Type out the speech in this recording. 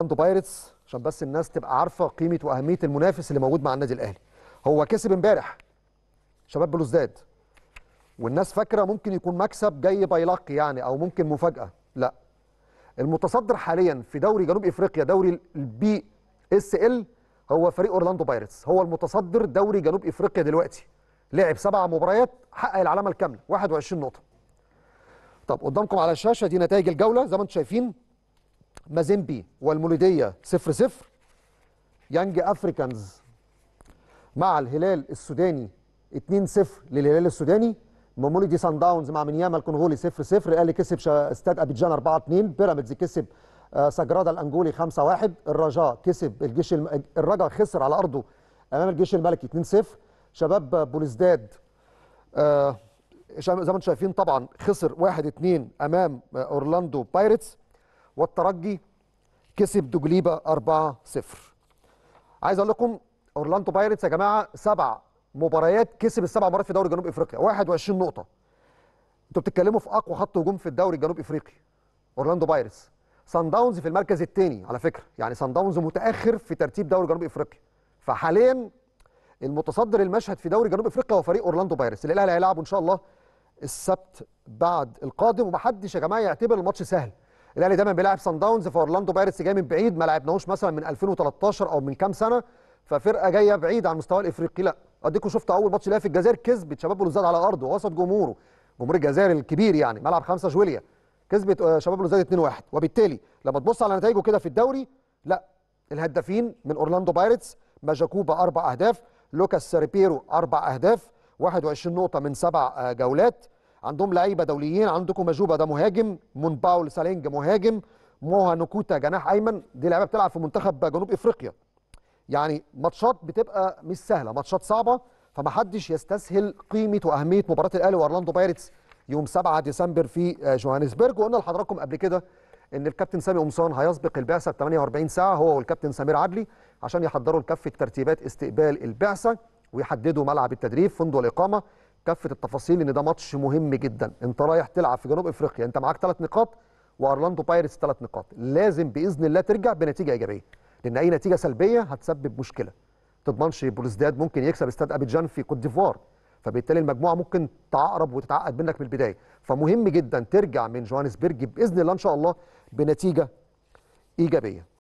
اورلاندو بايرتس عشان بس الناس تبقى عارفه قيمه واهميه المنافس اللي موجود مع النادي الاهلي هو كسب امبارح شباب بلوزداد والناس فاكره ممكن يكون مكسب جاي بايلق يعني او ممكن مفاجاه لا المتصدر حاليا في دوري جنوب افريقيا دوري البي اس ال هو فريق اورلاندو بايرتس هو المتصدر دوري جنوب افريقيا دلوقتي لعب سبع مباريات حقق العلامه الكامله 21 نقطه طب قدامكم على الشاشه دي نتائج الجوله زي ما انتم شايفين مازيمبي والمولوديه 0 0 يانج افريكانز مع الهلال السوداني 2 0 للهلال السوداني مولودي سان داونز مع منياما الكونغولي 0 0 الاهلي كسب استاد ابيجان 4 2 بيراميدز كسب آه، سجرادا الانجولي 5 1 الرجاء كسب الجيش الم... الرجاء خسر على ارضه امام الجيش الملكي 2 0 شباب بولزداد آه زي ما انتم شايفين طبعا خسر 1 2 امام آه، اورلاندو بايرتس والترجي كسب دوجليبه 4-0 عايز اقول لكم اورلاندو بايرتس يا جماعه سبع مباريات كسب السبع مباريات في دوري جنوب افريقيا 21 نقطه انتوا بتتكلموا في اقوى خط هجوم في الدوري الجنوب افريقي اورلاندو بايرتس سان داونز في المركز الثاني على فكره يعني سان داونز متاخر في ترتيب دوري جنوب افريقيا فحاليا المتصدر المشهد في دوري جنوب افريقيا هو فريق اورلاندو بايرتس الاهلي هيلعبوا ان شاء الله السبت بعد القادم ومحدش يا جماعه يعتبر الماتش سهل الاهلي دايما بيلعب سان داونز فاورلاندو بايرتس جاي من بعيد ما لعبناهوش مثلا من 2013 او من كام سنه ففرقه جايه بعيد عن مستوى الافريقي لا اديكم شفت اول ماتش ليها في الجزائر كسبت شباب بلوزداد على ارضه وسط جمهوره جمهور الجزائر الكبير يعني ملعب خمسة جوليا كسبت آه، شباب بلوزداد 2-1 وبالتالي لما تبص على نتائجه كده في الدوري لا الهدافين من اورلاندو بايرتس ماجاكوبا اربع اهداف لوكاس ريبيرو اربع اهداف 21 نقطه من سبع آه، جولات عندهم لعيبه دوليين عندكم مجوبه ده مهاجم مون باول سالينج مهاجم موها نوكوتا جناح ايمن دي لعيبه بتلعب في منتخب جنوب افريقيا يعني ماتشات بتبقى مش سهله ماتشات صعبه فمحدش يستسهل قيمه واهميه مباراه الاهلي واورلاندو بايرتس يوم 7 ديسمبر في آه، جوهانسبرج وقلنا لحضراتكم قبل كده ان الكابتن سامي قمصان هيسبق البعثه ب 48 ساعه هو والكابتن سمير عدلي عشان يحضروا لكافه ترتيبات استقبال البعثه ويحددوا ملعب التدريب فندق الاقامه كافه التفاصيل ان ده ماتش مهم جدا انت رايح تلعب في جنوب افريقيا انت معاك ثلاث نقاط وارلاندو بايرتس ثلاث نقاط لازم باذن الله ترجع بنتيجه ايجابيه لان اي نتيجه سلبيه هتسبب مشكله تضمنش بولزداد ممكن يكسب استاد ابيجان في كوت ديفوار فبالتالي المجموعه ممكن تعقرب وتتعقد منك من البدايه فمهم جدا ترجع من جوهانسبرج باذن الله ان شاء الله بنتيجه ايجابيه